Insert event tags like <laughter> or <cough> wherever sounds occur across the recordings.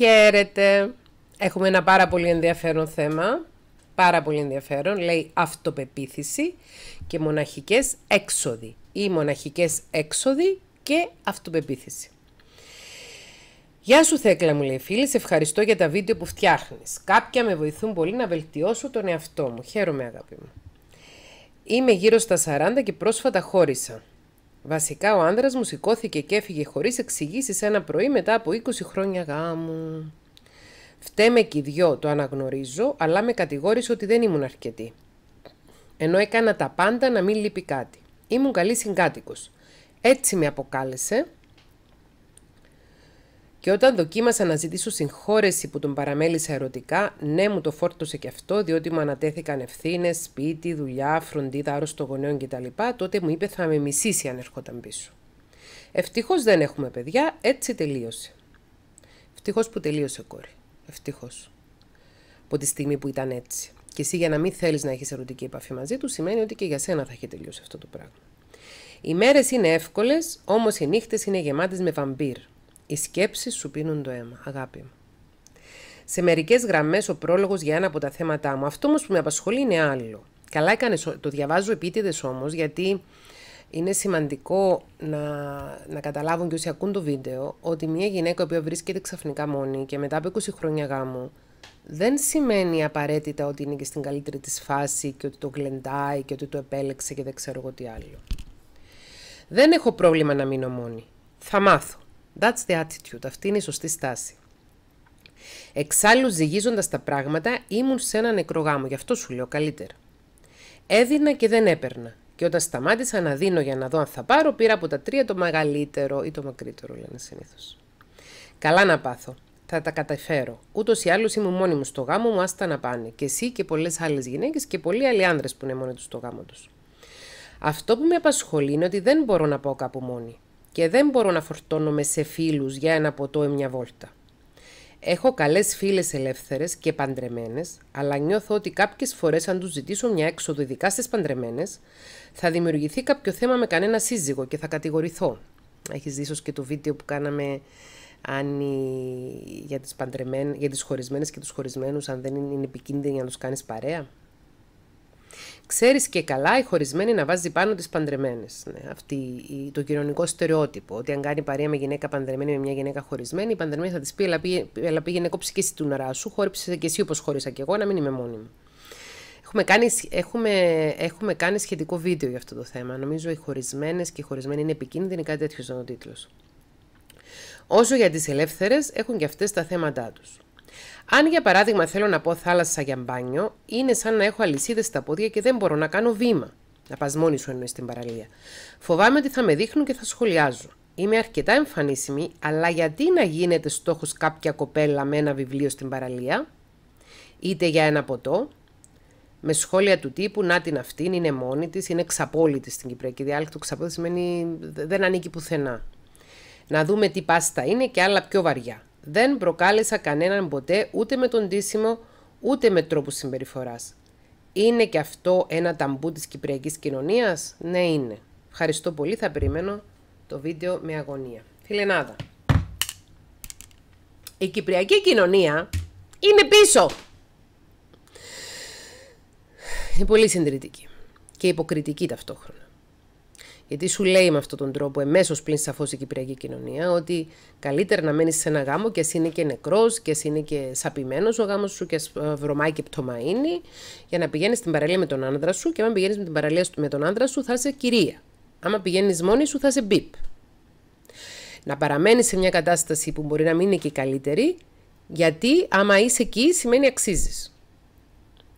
Χαίρετε. Έχουμε ένα πάρα πολύ ενδιαφέρον θέμα. Πάρα πολύ ενδιαφέρον. Λέει αυτοπεποίθηση και μοναχικές έξοδοι. Ή μοναχικές έξοδοι και αυτοπεποίθηση. Γεια σου Θέκλα μου λέει φίλη, σε ευχαριστώ για τα βίντεο που φτιάχνεις. Κάποια με βοηθούν πολύ να βελτιώσω τον εαυτό μου. Χαίρομαι αγάπη μου. Είμαι γύρω στα 40 και πρόσφατα χώρισα. Βασικά ο άντρα μου σηκώθηκε και έφυγε χωρίς εξηγήσεις ένα πρωί μετά από 20 χρόνια γάμου. Φταίμε και οι δυο, το αναγνωρίζω, αλλά με κατηγόρησε ότι δεν ήμουν αρκετή. Ενώ έκανα τα πάντα να μην λείπει κάτι. Ήμουν καλής συγκάτοικος. Έτσι με αποκάλεσε και όταν δοκίμασα να ζητήσω συγχώρεση που τον παραμέλησα ερωτικά, ναι, μου το φόρτωσε και αυτό, διότι μου ανατέθηκαν ευθύνες, σπίτι, δουλειά, φροντίδα άρρωστο γονέων κτλ. Τότε μου είπε θα με μισήσει αν ερχόταν πίσω. Ευτυχώς δεν έχουμε παιδιά, έτσι τελείωσε. Ευτυχώς που τελείωσε, κόρη. Ευτυχώς. Από τη στιγμή που ήταν έτσι. Και εσύ για να μην θέλεις να έχεις ερωτική επαφή μαζί του, σημαίνει ότι και για σένα θα έχει τελειώσει αυτό το πράγμα. Οι μέρες είναι εύκολες, όμως οι νύχτες είναι γεμάτες με βαμπύρ. Οι σκέψεις σου πίνουν το αίμα, αγάπη μου. Σε μερικές γραμμές ο πρόλογος για ένα από τα θέματα μου. Αυτό όμως που με απασχολεί είναι άλλο. Καλά έκανες, το διαβάζω επίτηδες όμως, γιατί είναι σημαντικό να, να καταλάβουν και όσοι ακούν το βίντεο ότι μια γυναίκα που βρίσκεται ξαφνικά μόνη και μετά από 20 χρόνια γάμου δεν σημαίνει απαραίτητα ότι είναι και στην καλύτερη της φάση και ότι το γλεντάει και ότι το επέλεξε και δεν ξέρω εγώ τι άλλο. Δεν έχω πρόβλημα να μείνω μόνη. Θα μάθω. That's the attitude. Αυτή είναι η σωστή στάση. Εξάλλου, ζυγίζοντας τα πράγματα, ήμουν σε ένα νεκρό γάμο, γι' αυτό σου λέω καλύτερα. Έδινα και δεν έπαιρνα. Και όταν σταμάτησα να δίνω για να δω αν θα πάρω, πήρα από τα τρία το μεγαλύτερο ή το μακρύτερο, λένε συνήθως. Καλά να πάθω. Θα τα καταφέρω. Ούτως ή άλλως ήμουν μόνη μου στο γάμο μου, άστα να πάνε. Και εσύ και πολλές άλλες γυναίκες και πολλοί άλλοι άνδρες που είναι μόνοι τους στο γάμο τους. Αυτό που με απασχολεί είναι ότι δεν μπορώ να πάω κάπου μόνη και δεν μπορώ να φορτώνομαι σε φίλους για ένα ποτό ή μια βόλτα. Έχω καλές φίλες ελεύθερες και παντρεμένες, αλλά νιώθω ότι κάποιες φορές αν τους ζητήσω μια έξοδο ειδικά στις παντρεμένες, θα δημιουργηθεί κάποιο θέμα με κανένα σύζυγο και θα κατηγορηθώ. Έχεις δει και το βίντεο που κάναμε για τις, για τις χωρισμένες και τους χωρισμένους, αν δεν είναι επικίνδυνοι να τους κάνεις παρέα. Ξέρεις και καλά οι χωρισμένοι να βάζει πάνω τι παντρεμένες. Ναι, αυτή, το κοινωνικό στερεότυπο. Ότι αν κάνει παρέα με γυναίκα παντρεμένη με μια γυναίκα χωρισμένη, η παντρεμένη θα της πει: Ελά, πήγαινε, έλα, και εσύ του νερά σου, χώριψε και εσύ όπως χώρισα και εγώ, να μην είμαι μόνη μου. Έχουμε κάνει, έχουμε, έχουμε κάνει σχετικό βίντεο για αυτό το θέμα. Νομίζω οι χωρισμένες και οι χωρισμένοι είναι επικίνδυνοι, κάτι τέτοιο ήταν ο τίτλο. Όσο για τις ελεύθερες, έχουν και αυτές τα θέματα τους. Αν για παράδειγμα θέλω να πω θάλασσα για μπάνιο, είναι σαν να έχω αλυσίδες στα πόδια και δεν μπορώ να κάνω βήμα. Να πας μόνη σου εννοείς στην παραλία. Φοβάμαι ότι θα με δείχνουν και θα σχολιάζω. Είμαι αρκετά εμφανίσιμη, αλλά γιατί να γίνεται στόχος κάποια κοπέλα με ένα βιβλίο στην παραλία, είτε για ένα ποτό, με σχόλια του τύπου Να την αυτήν, είναι μόνη της, είναι ξαπόλυτη στην Κυπριακή Διάλεκτο. Ξαπόλυτη σημαίνει δεν ανήκει πουθενά. Να δούμε τι πάστα είναι και άλλα πιο βαριά. Δεν προκάλεσα κανέναν ποτέ ούτε με τον τίσιμο ούτε με τρόπους συμπεριφοράς. Είναι και αυτό ένα ταμπού της κυπριακής κοινωνίας. Ναι, είναι. Ευχαριστώ πολύ. Θα περιμένω το βίντεο με αγωνία. Φιλενάδα. Η κυπριακή κοινωνία είναι πίσω. Είναι πολύ συντηρητική και υποκριτική ταυτόχρονα. Γιατί σου λέει με αυτόν τον τρόπο, εμέσως πλην σαφώ η Κυπριακή κοινωνία, ότι καλύτερα να μένεις σε ένα γάμο και εσύ είναι και νεκρός και εσύ είναι και σαπημένος ο γάμος σου και ε, βρωμάει και πτωμαίνει για να πηγαίνεις στην παραλία με τον άντρα σου και αν πηγαίνεις με την παραλία με τον άντρα σου θα είσαι κυρία. Άμα πηγαίνεις μόνη σου θα είσαι μπίπ. Να παραμένεις σε μια κατάσταση που μπορεί να μην είναι και καλύτερη, γιατί άμα είσαι εκεί σημαίνει αξίζεις.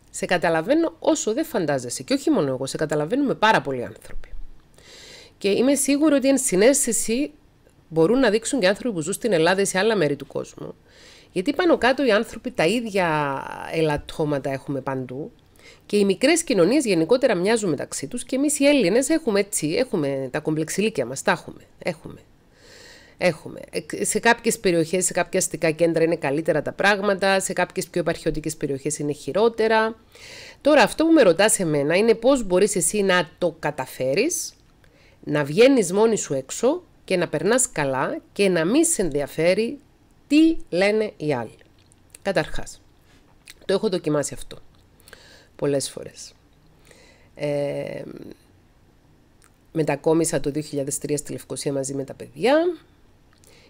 Σε καταλαβαίνω όσο δεν φαντάζεσαι. Και όχι μόνο εγώ, σε καταλαβαίνουμε πάρα πολλοί άνθρωποι. Και είμαι σίγουρη ότι εν συνέστηση μπορούν να δείξουν και άνθρωποι που ζουν στην Ελλάδα ή σε άλλα μέρη του κόσμου. Γιατί πάνω κάτω οι άνθρωποι τα ίδια ελαττώματα έχουμε παντού. Και οι μικρές κοινωνίες γενικότερα μοιάζουν μεταξύ τους και εμείς οι Έλληνες έχουμε έτσι, έχουμε τα κομπλεξιλίκια μας. Τα έχουμε. Έχουμε. Έχουμε. Ε, σε κάποιες περιοχές, σε κάποια αστικά κέντρα είναι καλύτερα τα πράγματα, σε κάποιες πιο επαρχιωτικές περιοχές είναι χειρότερα. Τώρα, αυτό που με ρωτάς εμένα είναι πώς μπορείς εσύ να το καταφέρεις να βγαίνεις μόνη σου έξω και να περνάς καλά και να μη σε ενδιαφέρει τι λένε οι άλλοι. Καταρχάς, το έχω δοκιμάσει αυτό πολλές φορές. Ε, μετακόμισα το 2003 στη Λευκοσία μαζί με τα παιδιά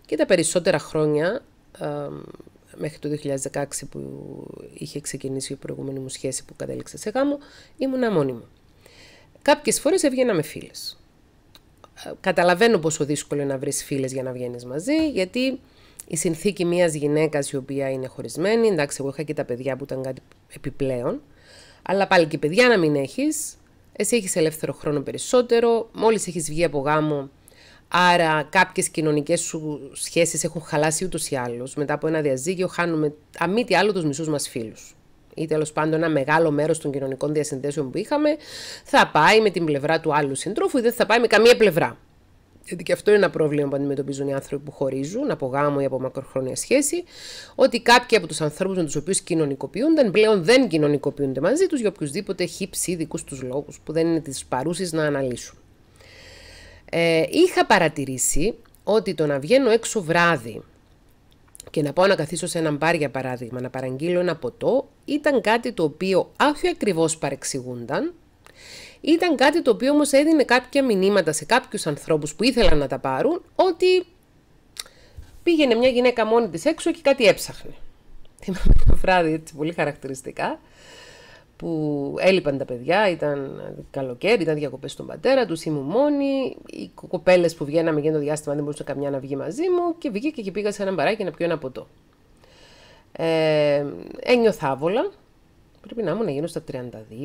και τα περισσότερα χρόνια, ε, μέχρι το 2016 που είχε ξεκινήσει η προηγούμενη μου σχέση που κατέληξε σε γάμο, ήμουν μόνη Κάποιες φορές έβγαινα με φίλες καταλαβαίνω πόσο δύσκολο είναι να βρεις φίλες για να βγαίνεις μαζί, γιατί η συνθήκη μιας γυναίκας η οποία είναι χωρισμένη, εντάξει εγώ είχα και τα παιδιά που ήταν κάτι επιπλέον, αλλά πάλι και παιδιά να μην έχεις, εσύ έχεις ελεύθερο χρόνο περισσότερο, μόλις έχεις βγει από γάμο, άρα κάποιες κοινωνικές σου σχέσεις έχουν χαλάσει ούτως ή άλλως, μετά από ένα διαζύγιο χάνουμε τι άλλο τους μισούς μας φίλους ή τέλος πάντων ένα μεγάλο μέρος των κοινωνικών διασυνδέσεων που είχαμε, θα πάει με την πλευρά του άλλου συντρόφου ή δεν θα πάει με καμία πλευρά. Γιατί και αυτό είναι ένα πρόβλημα που αντιμετωπίζουν οι άνθρωποι που χωρίζουν από γάμο ή από μακροχρόνια σχέση, ότι κάποιοι από τους ανθρώπους με τους οποίους κοινωνικοποιούνταν πλέον δεν κοινωνικοποιούνται μαζί τους για οποιουσδήποτε χύψη δικούς τους λόγους που δεν είναι της παρούσης να αναλύσουν. Ε, είχα παρατηρήσει ότι το να βγαίνω έξω βράδυ και να πάω να καθίσω σε ένα μπαρ για παράδειγμα, να παραγγείλω ένα ποτό, ήταν κάτι το οποίο όχι ακριβώς παρεξηγούνταν, ήταν κάτι το οποίο όμως έδινε κάποια μηνύματα σε κάποιους ανθρώπους που ήθελαν να τα πάρουν, ότι πήγαινε μια γυναίκα μόνη της έξω και κάτι έψαχνε. Θυμάμαι το βράδυ, έτσι πολύ χαρακτηριστικά, που έλειπαν τα παιδιά, ήταν καλοκαίρι, ήταν διακοπές στον πατέρα τους, ήμουν μόνη, οι κοπέλες που βγαίναμε για το διάστημα δεν μπορούσε καμιά να βγει μαζί μου και βγήκε και πήγα σε ένα μπαράκι να πιω ένα ποτό. Ε, ένιωθα άβολα, πρέπει να ήμουν γίνω στα 32,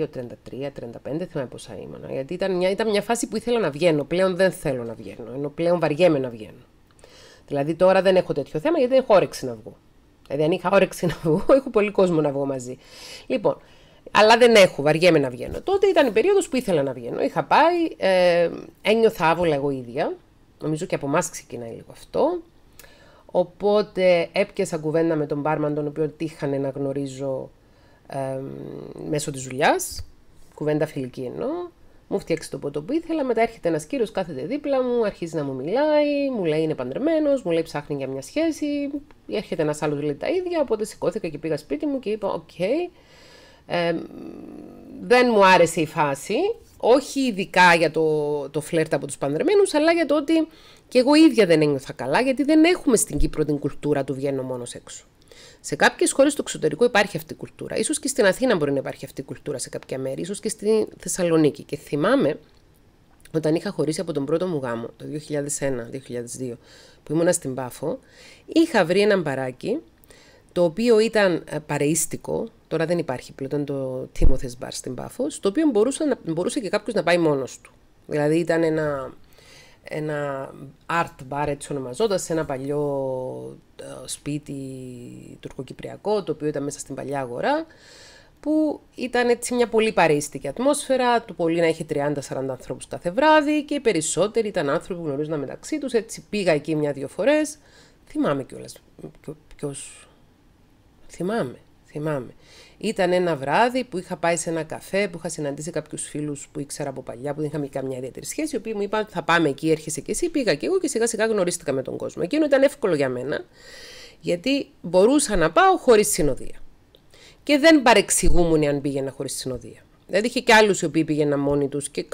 33, 35, θυμάμαι πόσα ήμουν, γιατί ήταν μια, ήταν μια φάση που ήθελα να βγαίνω, πλέον δεν θέλω να βγαίνω, ενώ πλέον βαριέμαι να βγαίνω. Δηλαδή τώρα δεν έχω τέτοιο θέμα γιατί δεν έχω όρεξη να βγω. Δηλαδή αν είχα όρεξη να βγω, <laughs> έχω πολύ κόσμο να βγω μαζί. Λοιπόν, αλλά δεν έχω, βαριέμαι να βγαίνω. Τότε ήταν η περίοδος που ήθελα να βγαίνω. Είχα πάει, ε, ένιωθα άβολα εγώ ίδια. Νομίζω και από εμάς ξεκινάει λίγο αυτό. Οπότε έπιασα κουβέντα με τον μπάρμαν, τον οποίο τύχανε να γνωρίζω ε, μέσω της δουλειάς. Κουβέντα φιλική εννοώ. Μου φτιάξει το ποτό που ήθελα. Μετά έρχεται ένας κύριος, κάθεται δίπλα μου, αρχίζει να μου μιλάει, μου λέει είναι παντρεμένος, μου λέει ψάχνει για μια σχέση. Έρχεται ένας άλλος, λέει τα ίδια. Οπότε σηκώθηκα και πήγα σπίτι μου και είπα: Οκ, ε, δεν μου άρεσε η φάση, όχι ειδικά για το, το φλερτ από τους πανδρεμένους, αλλά για το ότι και εγώ ίδια δεν ένιωθα καλά, γιατί δεν έχουμε στην Κύπρο την κουλτούρα του βγαίνω μόνος έξω. Σε κάποιες χώρες στο εξωτερικό υπάρχει αυτή η κουλτούρα. σω και στην Αθήνα μπορεί να υπάρχει αυτή η κουλτούρα σε κάποια μέρη, ίσως και στη Θεσσαλονίκη. Και θυμάμαι όταν είχα χωρίσει από τον πρώτο μου γάμο, το 2001-2002, που ήμουνα στην Πάφο, είχα βρει έναν μπαράκι το οποίο ήταν ε, παρείστικο, τώρα δεν υπάρχει πλέον, το Timothy's Bar στην Πάφο, το οποίο μπορούσε, μπορούσε και κάποιος να πάει μόνος του. Δηλαδή ήταν ένα, ένα art bar έτσι ονομαζόταν σε ένα παλιό ε, σπίτι τουρκοκυπριακό το οποίο ήταν μέσα στην παλιά αγορά που ήταν έτσι μια πολύ παρείστικη ατμόσφαιρα του πολύ να είχε 30-40 ανθρώπους κάθε βράδυ και οι περισσότεροι ήταν άνθρωποι που γνωρίζονταν μεταξύ τους έτσι πήγα εκεί μια-δυο φορές θυμάμαι κιόλας ποιος. Θυμάμαι, θυμάμαι. Ήταν ένα βράδυ που είχα πάει σε ένα καφέ, που είχα συναντήσει κάποιους φίλους που ήξερα από παλιά, που δεν είχαμε καμιά ιδιαίτερη σχέση, οι οποίοι μου είπαν θα πάμε εκεί, έρχεσαι και εσύ. Πήγα και εγώ και σιγά σιγά γνωρίστηκα με τον κόσμο. Εκείνο ήταν εύκολο για μένα, γιατί μπορούσα να πάω χωρίς συνοδεία. Και δεν παρεξηγούμουν αν πήγαινα χωρίς συνοδεία. Δηλαδή είχε και άλλους οι οποίοι πήγαιναν μόνοι τους και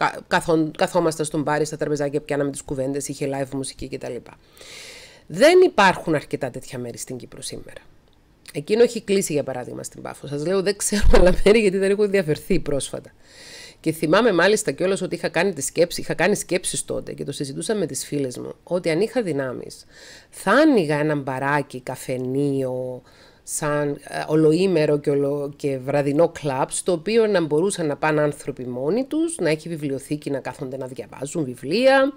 καθόμασταν στον μπάρι, στα τραπεζάκια, πιάναμε τις κουβέντες, είχε live μουσική κτλ. Δεν υπάρχουν αρκετά τέτοια μέρη στην Κύπρο σήμερα. Εκείνο έχει κλείσει για παράδειγμα στην Πάφο. Σας λέω δεν ξέρω άλλα μέρη γιατί δεν έχω διαφερθεί πρόσφατα. Και θυμάμαι μάλιστα κιόλας ότι είχα κάνει, τη σκέψη, είχα κάνει σκέψεις τότε και το συζητούσα με τις φίλες μου ότι αν είχα δυνάμεις θα άνοιγα ένα μπαράκι, καφενείο, σαν ε, ολοήμερο και, ολο... και βραδινό κλαμπ στο οποίο να μπορούσαν να πάνε άνθρωποι μόνοι τους, να έχει βιβλιοθήκη να κάθονται να διαβάζουν βιβλία,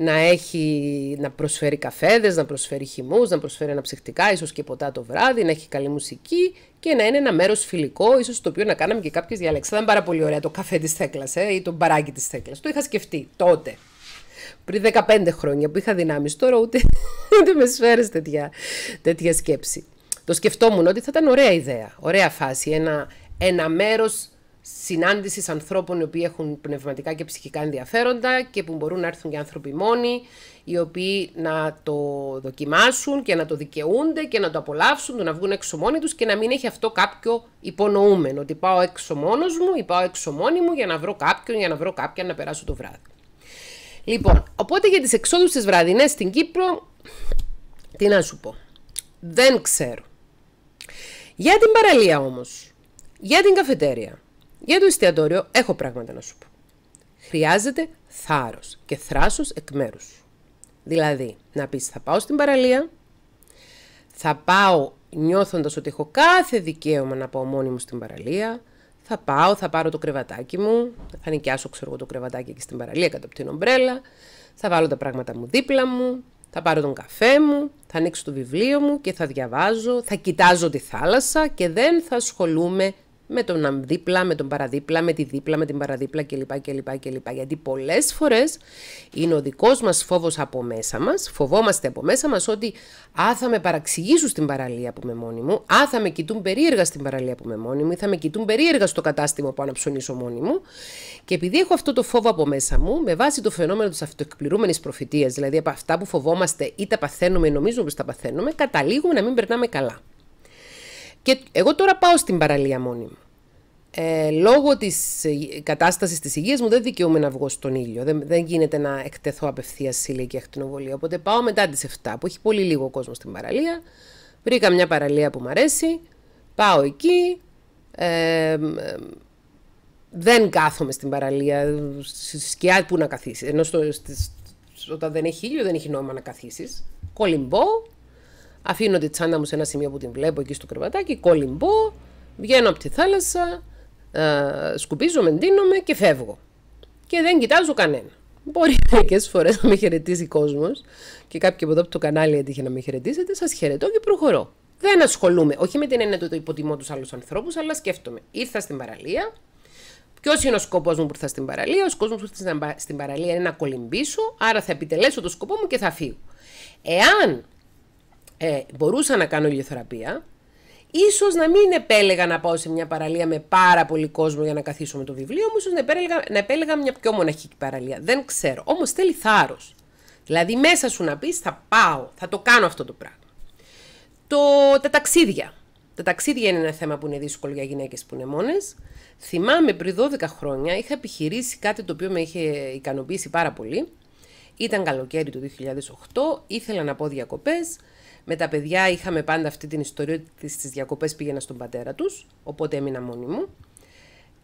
να, έχει, να προσφέρει καφέδες, να προσφέρει χυμούς, να προσφέρει αναψυχτικά ίσως και ποτά το βράδυ, να έχει καλή μουσική και να είναι ένα μέρος φιλικό, ίσως το οποίο να κάναμε και κάποιες διαλέξεις. Θα ήταν πάρα πολύ ωραία το καφέ της Θέκλας ε, ή το μπαράκι της Θέκλας. Το είχα σκεφτεί τότε. Πριν 15 χρόνια που είχα δυνάμεις τώρα ούτε, <laughs> ούτε με σφαίρες τέτοια, τέτοια σκέψη. Το σκεφτόμουν ότι θα ήταν ωραία ιδέα, ωραία φάση, ένα, ένα μέρος συνάντησης ανθρώπων οι οποίοι έχουν πνευματικά και ψυχικά ενδιαφέροντα και που μπορούν να έρθουν και άνθρωποι μόνοι, οι οποίοι να το δοκιμάσουν και να το δικαιούνται και να το απολαύσουν, το να βγουν έξω μόνοι τους και να μην έχει αυτό κάποιο υπονοούμενο, ότι πάω έξω μόνος μου ή πάω έξω μόνη μου για να βρω κάποιον, για να βρω κάποιον να περάσω το βράδυ. Λοιπόν, οπότε για τις εξόδους τις βραδινές στην Κύπρο, τι να σου πω, δεν ξέρω. Για την παραλία όμως, για την καφετέρια, για το εστιατόριο έχω πράγματα να σου πω. Χρειάζεται θάρρος και θράσος εκ μέρους σου. Δηλαδή, να πεις θα πάω στην παραλία, θα πάω νιώθοντας ότι έχω κάθε δικαίωμα να πάω μόνη μου στην παραλία, θα πάω, θα πάρω το κρεβατάκι μου, θα νοικιάσω ξέρω εγώ το κρεβατάκι εκεί στην παραλία κάτω από την ομπρέλα, θα βάλω τα πράγματα μου δίπλα μου, θα πάρω τον καφέ μου, θα ανοίξω το βιβλίο μου και θα διαβάζω, θα κοιτάζω τη θάλασσα και δεν θα ασχολούμαι με τον δίπλα, με τον παραδίπλα, με τη δίπλα, με την παραδίπλα κλπ. κλπ, κλπ. Γιατί πολλές φορές είναι ο δικός μας φόβος από μέσα μας, φοβόμαστε από μέσα μας ότι α, θα με παραξηγήσουν στην παραλία που με μόνη μου, α, θα με κοιτούν περίεργα στην παραλία που με μόνη μου, ή θα με κοιτούν περίεργα στο κατάστημα που αναψωνίσω μόνη μου. Και επειδή έχω αυτό το φόβο από μέσα μου, με βάση το φαινόμενο της αυτοεκπληρούμενης προφητείας, δηλαδή από αυτά που φοβόμαστε ή τα παθαίνουμε ή νομίζουμε πως τα παθαίνουμε, καταλήγουμε να μην περνάμε καλά. Και εγώ τώρα πάω στην παραλία μόνη μου. Ε, λόγω της ε, κατάστασης της υγείας μου δεν δικαιούμαι να βγω στον ήλιο. Δεν, δεν γίνεται να εκτεθώ απευθείας σε και ακτινοβολία. Οπότε πάω μετά τις 7 που έχει πολύ λίγο κόσμο στην παραλία. Βρήκα μια παραλία που μου αρέσει. Πάω εκεί. Ε, δεν κάθομαι στην παραλία. Στη σκιά που να καθίσεις. Ενώ στο, όταν δεν έχει ήλιο δεν έχει νόημα να καθίσεις. Κολυμπώ Αφήνω τη τσάντα μου σε ένα σημείο που την βλέπω εκεί στο κρεβατάκι, κολυμπώ, βγαίνω από τη θάλασσα, ε, σκουπίζω, ντύνομαι και φεύγω. Και δεν κοιτάζω κανένα. Μπορεί <laughs> μερικές φορές να με ο κόσμος και κάποιοι από εδώ από το κανάλι έτυχε να με χαιρετήσετε. Σας χαιρετώ και προχωρώ. Δεν ασχολούμαι. Όχι με την έννοια ότι το υποτιμώ τους άλλους ανθρώπους, αλλά σκέφτομαι. Ήρθα στην παραλία. Ποιος είναι ο σκοπός μου που ήρθα στην παραλία. Ο σκοπός μου που ήρθα στην παραλία είναι να κολυμπήσω, άρα θα επιτελέσω το σκοπό μου και θα φύγω. Εάν ε, μπορούσα να κάνω ηλιοθεραπεία, ίσως να μην επέλεγα να πάω σε μια παραλία με πάρα πολύ κόσμο για να καθίσω με το βιβλίο μου, ίσως να επέλεγα, να επέλεγα μια πιο μοναχική παραλία. Δεν ξέρω. Όμως θέλει θάρρος. Δηλαδή μέσα σου να πεις θα πάω, θα το κάνω αυτό το πράγμα. Το, τα ταξίδια. Τα ταξίδια είναι ένα θέμα που είναι δύσκολο για γυναίκες που είναι μόνες. Θυμάμαι πριν 12 χρόνια είχα επιχειρήσει κάτι το οποίο με είχε ικανοποιήσει πάρα πολύ. Ήταν καλοκαίρι του 2008, ήθελα να πω διακοπές. Με τα παιδιά είχαμε πάντα αυτή την ιστορία ότι στις διακοπές πήγαινα στον πατέρα τους, οπότε έμεινα μόνη μου.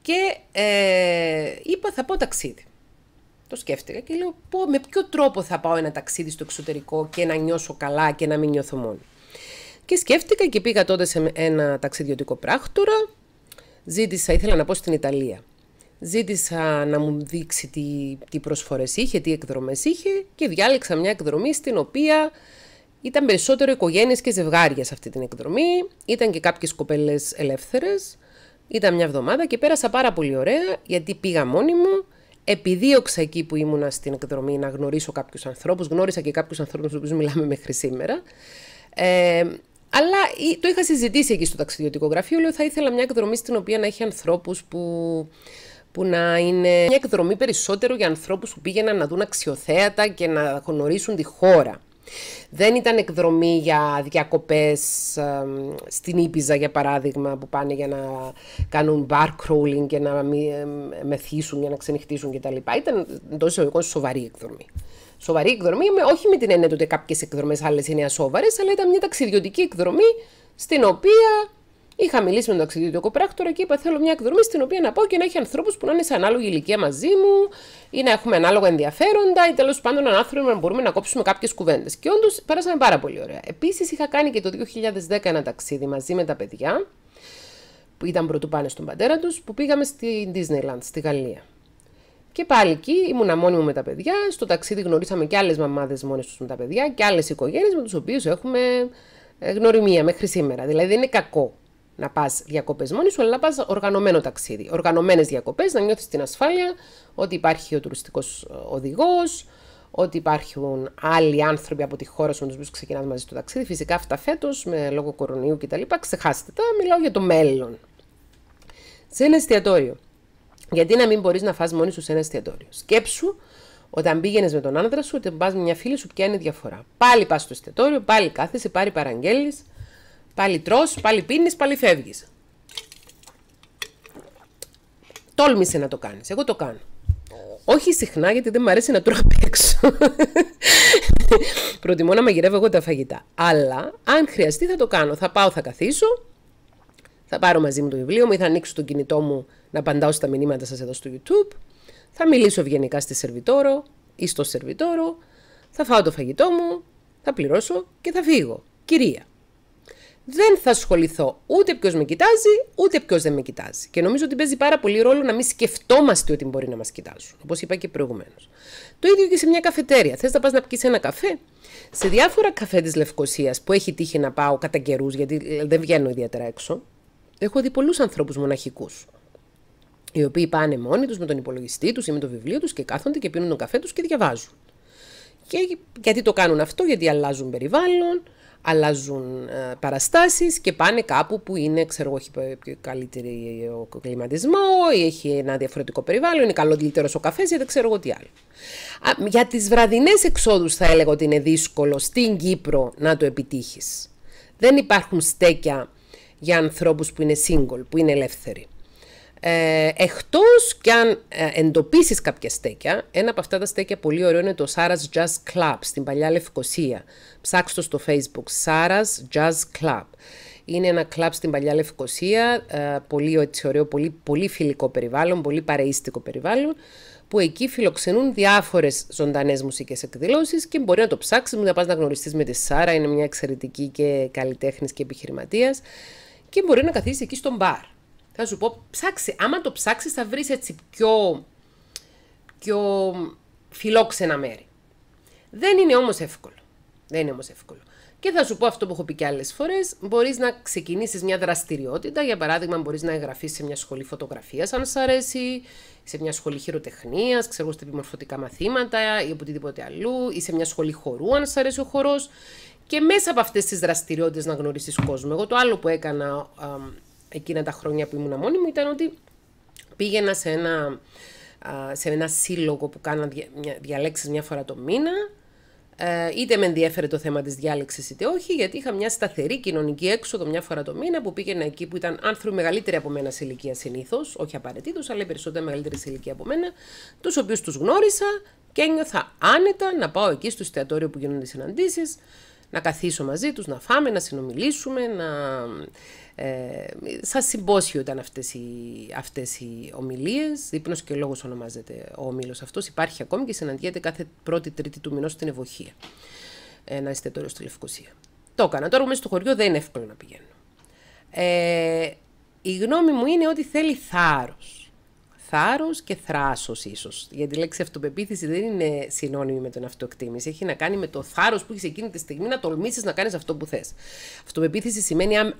Και ε, είπα θα πάω ταξίδι. Το σκέφτηκα και λέω πω, με ποιο τρόπο θα πάω ένα ταξίδι στο εξωτερικό και να νιώσω καλά και να μην νιώθω μόνη. Και σκέφτηκα και πήγα τότε σε ένα ταξιδιωτικό πράκτορα. Ζήτησα, ήθελα να πω στην Ιταλία. Ζήτησα να μου δείξει τι, τι προσφορές είχε, τι εκδρομές είχε και διάλεξα μια εκδρομή στην οποία ήταν περισσότερο οικογένειες και ζευγάρια σε αυτή την εκδρομή. Ήταν και κάποιες κοπέλες ελεύθερες. Ήταν μια εβδομάδα και πέρασα πάρα πολύ ωραία γιατί πήγα μόνη μου. Επιδίωξα εκεί που ήμουνα στην εκδρομή να γνωρίσω κάποιους ανθρώπους. Γνώρισα και κάποιους ανθρώπους με οποίους μιλάμε μέχρι σήμερα. Ε, αλλά το είχα συζητήσει εκεί στο ταξιδιωτικό γραφείο. Λέω θα ήθελα μια εκδρομή στην οποία να έχει ανθρώπους που που να είναι μια εκδρομή περισσότερο για ανθρώπους που πήγαιναν να δουν αξιοθέατα και να γνωρίσουν τη χώρα. Δεν ήταν εκδρομή για διακοπές στην Ήπιζα για παράδειγμα που πάνε για να κάνουν bar crawling και να μεθύσουν για να ξενυχτήσουν κτλ. Ήταν εντός εισαγωγικών σοβαρή εκδρομή. Σοβαρή εκδρομή, όχι με την έννοια ότι κάποιες εκδρομές άλλες είναι ασόβαρες αλλά ήταν μια ταξιδιωτική εκδρομή στην οποία Είχα μιλήσει με τον ταξιδιωτικό πράκτορα και είπα: Θέλω μια εκδρομή στην οποία να πάω και να έχει ανθρώπους που να είναι σε ανάλογη ηλικία μαζί μου ή να έχουμε ανάλογα ενδιαφέροντα ή τέλος πάντων έναν άνθρωπο να μπορούμε να κόψουμε κάποιες κουβέντες. Και όντως πέρασαμε πάρα πολύ ωραία. Επίσης είχα κάνει και το 2010 ένα ταξίδι μαζί με τα παιδιά που ήταν πρωτού πάνε στον πατέρα τους που πήγαμε στη Disneyland στη Γαλλία. Και πάλι εκεί ήμουν μόνη μου με τα παιδιά. Στο ταξίδι γνωρίσαμε και άλλες μαμάδες μόνες τους με τα παιδιά και άλλες οικογένειες με τους οποίους έχουμε ε, γνωριμία μέχρι σήμερα. Δηλαδή είναι κακό να πας διακοπές μόνη σου, αλλά να πας οργανωμένο ταξίδι. Οργανωμένες διακοπές, να νιώθεις την ασφάλεια ότι υπάρχει ο τουριστικός ε, οδηγός, ότι υπάρχουν άλλοι άνθρωποι από τη χώρα σου με τους οποίους μαζί στο ταξίδι. Φυσικά αυτά φέτος, με λόγω κορονοϊού κτλ. Ξεχάστε τα, μιλάω για το μέλλον. Σε ένα εστιατόριο. Γιατί να μην μπορείς να φας μόνη σου σε ένα εστιατόριο. Σκέψου όταν πήγαινες με τον άντρα σου, ότι πας με μια φίλη σου η διαφορά. Πάλι πας στο εστιατόριο, πάλι κάθεσαι, πάρει παραγγέλει. Πάλι τρως, πάλι πίνεις, πάλι φεύγεις. Τόλμησε να το κάνεις. Εγώ το κάνω. Όχι συχνά γιατί δεν μου αρέσει να τρώω απ' έξω. <laughs> Προτιμώ να μαγειρεύω εγώ τα φαγητά. Αλλά αν χρειαστεί θα το κάνω. Θα πάω, θα καθίσω, θα πάρω μαζί μου το βιβλίο μου ή θα ανοίξω το κινητό μου να απαντάω στα μηνύματα σας εδώ στο YouTube. Θα μιλήσω ευγενικά στη σερβιτόρο ή στο σερβιτόρο. Θα φάω το φαγητό μου, θα πληρώσω και θα φύγω. Κυρία δεν θα ασχοληθώ ούτε ποιος με κοιτάζει, ούτε ποιος δεν με κοιτάζει. Και νομίζω ότι παίζει πάρα πολύ ρόλο να μην σκεφτόμαστε ότι μπορεί να μας κοιτάζουν. Όπως είπα και προηγουμένως. Το ίδιο και σε μια καφετέρια. Θες να πας να πιεις ένα καφέ. Σε διάφορα καφέ της Λευκοσίας που έχει τύχει να πάω κατά καιρούς, γιατί ε, δεν βγαίνω ιδιαίτερα έξω, έχω δει πολλούς ανθρώπους μοναχικούς. Οι οποίοι πάνε μόνοι τους με τον υπολογιστή τους ή με το βιβλίο τους και κάθονται και πίνουν τον καφέ τους και διαβάζουν. Και γιατί το κάνουν αυτό, γιατί αλλάζουν περιβάλλον, αλλάζουν παραστάσει παραστάσεις και πάνε κάπου που είναι, ξέρω εγώ, έχει καλύτερη ε, ο κλιματισμό ή έχει ένα διαφορετικό περιβάλλον, είναι καλότερος ο καφές ή δεν ξέρω εγώ τι άλλο. για τις βραδινές εξόδους θα έλεγα ότι είναι δύσκολο στην Κύπρο να το επιτύχεις. Δεν υπάρχουν στέκια για ανθρώπους που είναι single, που είναι ελεύθεροι. Ε, εκτός κι αν ε, εντοπίσεις κάποια στέκια, ένα από αυτά τα στέκια πολύ ωραίο είναι το Saras Jazz Club στην Παλιά Λευκοσία. Ψάξτε το στο facebook, Saras Jazz Club. Είναι ένα κλαμπ στην Παλιά Λευκοσία, ε, πολύ έτσι ωραίο, πολύ, πολύ φιλικό περιβάλλον, πολύ παρεΐστικο περιβάλλον, που εκεί φιλοξενούν διάφορες ζωντανές μουσικές εκδηλώσεις και μπορεί να το ψάξεις, να πας να γνωριστείς με τη Σάρα, είναι μια εξαιρετική και καλλιτέχνης και επιχειρηματίας και μπορεί να καθίσεις εκεί στον μπαρ θα σου πω, ψάξε. Άμα το ψάξεις, θα βρεις έτσι πιο, πιο φιλόξενα μέρη. Δεν είναι όμως εύκολο. Δεν είναι όμως εύκολο. Και θα σου πω αυτό που έχω πει και άλλες φορές. Μπορείς να ξεκινήσεις μια δραστηριότητα. Για παράδειγμα, μπορείς να εγγραφείς σε μια σχολή φωτογραφίας, αν σ' αρέσει, σε μια σχολή χειροτεχνίας, ξέρω στα επιμορφωτικά μαθήματα ή οπουδήποτε αλλού, ή σε μια σχολή χορού, αν σ' αρέσει ο χορός. Και μέσα από αυτές τις δραστηριότητες να γνωρίσει κόσμο. Εγώ το άλλο που έκανα εκείνα τα χρόνια που ήμουν μόνη μου ήταν ότι πήγαινα σε ένα, σε ένα σύλλογο που κάνα διαλέξεις μια φορά το μήνα ε, είτε με ενδιέφερε το θέμα της διάλεξης είτε όχι, γιατί είχα μια σταθερή κοινωνική έξοδο μια φορά το μήνα που πήγαινα εκεί που ήταν άνθρωποι μεγαλύτεροι από μένα σε ηλικία συνήθως, όχι απαραίτητος, αλλά οι περισσότεροι μεγαλύτεροι σε ηλικία από μένα, τους οποίους τους γνώρισα και ένιωθα άνετα να πάω εκεί στο εστιατόριο που γίνονται οι συναντήσεις, να καθίσω μαζί τους, να φάμε, να συνομιλήσουμε, να... Ε, σαν συμπόσιο ήταν αυτές οι, αυτές οι ομιλίες, δείπνος και λόγος ονομάζεται ο ομίλος αυτός, υπάρχει ακόμη και συναντιέται κάθε πρώτη τρίτη του μηνός στην ε, να είστε τώρα στη Λευκοσία. Το έκανα, τώρα μέσα στο χωριό δεν είναι εύκολο να πηγαίνω. Ε, η γνώμη μου είναι ότι θέλει θάρρος θάρρος και θράσος, ίσως. Γιατί η λέξη αυτοπεποίθηση δεν είναι συνώνυμη με τον αυτοεκτίμηση. Έχει να κάνει με το θάρρος που έχεις εκείνη τη στιγμή να τολμήσεις να κάνεις αυτό που θες. Αυτοπεποίθηση σημαίνει αν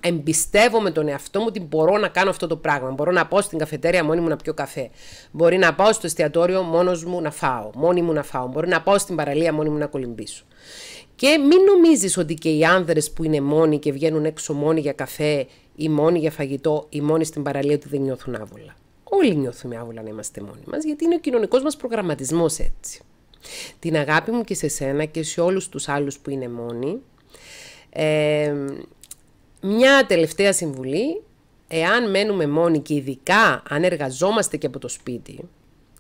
με τον εαυτό μου ότι μπορώ να κάνω αυτό το πράγμα. Μπορώ να πάω στην καφετέρια μόνη μου να πιω καφέ. Μπορεί να πάω στο εστιατόριο μόνος μου να φάω. Μόνη μου να φάω. Μπορεί να πάω στην παραλία μόνη μου να κολυμπήσω. Και μην νομίζεις ότι και οι άνδρες που είναι μόνοι και βγαίνουν έξω μόνοι για καφέ ή μόνοι για φαγητό ή μόνοι στην παραλία ότι δεν νιώθουν άβολα. Όλοι νιώθουμε άβολα να είμαστε μόνοι μας, γιατί είναι ο κοινωνικός μας προγραμματισμός έτσι. Την αγάπη μου και σε σένα και σε όλους τους άλλους που είναι μόνοι. μια τελευταία συμβουλή, εάν μένουμε μόνοι και ειδικά αν εργαζόμαστε και από το σπίτι,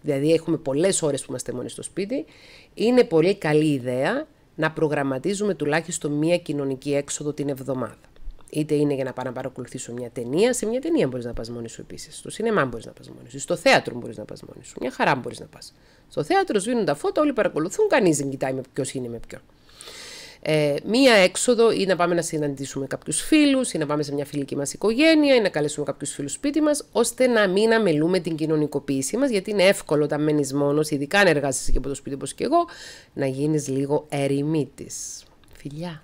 δηλαδή έχουμε πολλές ώρες που είμαστε μόνοι στο σπίτι, είναι πολύ καλή ιδέα να προγραμματίζουμε τουλάχιστον μία κοινωνική έξοδο την εβδομάδα. Είτε είναι για να πάω να παρακολουθήσω μια ταινία, σε μια ταινία μπορείς να πας μόνη σου επίσης. Στο σινεμά μπορείς να πας μόνη σου. Στο θέατρο μπορείς να πας μόνη σου. Μια χαρά μπορείς να πας. Στο θέατρο σβήνουν τα φώτα, όλοι παρακολουθούν, κανείς δεν κοιτάει με ποιος είναι με ποιον. Ε, μία έξοδο ή να πάμε να συναντήσουμε κάποιους φίλους ή να πάμε σε μια φιλική μας οικογένεια ή να καλέσουμε κάποιους φίλους σπίτι μας, ώστε να μην αμελούμε την κοινωνικοποίησή μας, γιατί είναι εύκολο όταν μένεις μόνος, ειδικά αν εργάζεσαι και από το σπίτι όπως και εγώ, να γίνεις λίγο ερημίτης. Φιλιά.